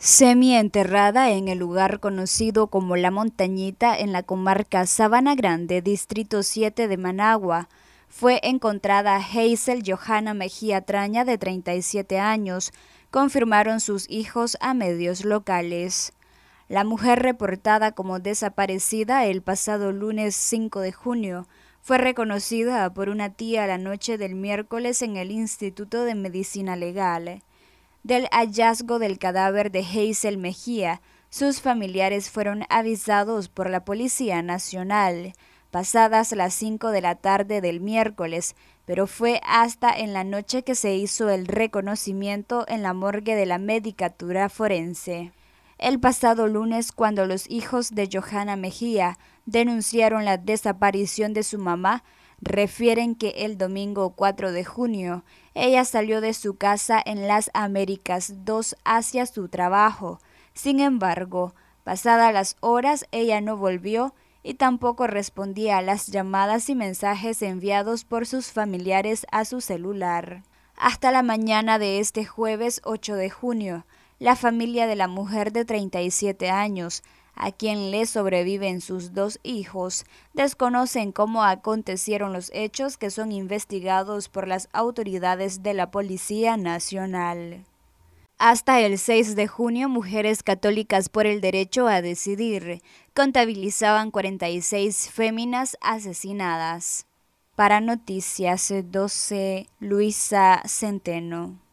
Semi-enterrada en el lugar conocido como La Montañita en la comarca Sabana Grande, Distrito 7 de Managua, fue encontrada Hazel Johanna Mejía Traña de 37 años, confirmaron sus hijos a medios locales. La mujer reportada como desaparecida el pasado lunes 5 de junio fue reconocida por una tía la noche del miércoles en el Instituto de Medicina Legal del hallazgo del cadáver de Hazel Mejía, sus familiares fueron avisados por la Policía Nacional pasadas las 5 de la tarde del miércoles, pero fue hasta en la noche que se hizo el reconocimiento en la morgue de la Medicatura Forense. El pasado lunes, cuando los hijos de Johanna Mejía denunciaron la desaparición de su mamá, refieren que el domingo 4 de junio ella salió de su casa en las Américas 2 hacia su trabajo. Sin embargo, pasadas las horas ella no volvió y tampoco respondía a las llamadas y mensajes enviados por sus familiares a su celular. Hasta la mañana de este jueves 8 de junio, la familia de la mujer de 37 años a quien le sobreviven sus dos hijos, desconocen cómo acontecieron los hechos que son investigados por las autoridades de la Policía Nacional. Hasta el 6 de junio, Mujeres Católicas por el Derecho a Decidir contabilizaban 46 féminas asesinadas. Para Noticias 12, Luisa Centeno.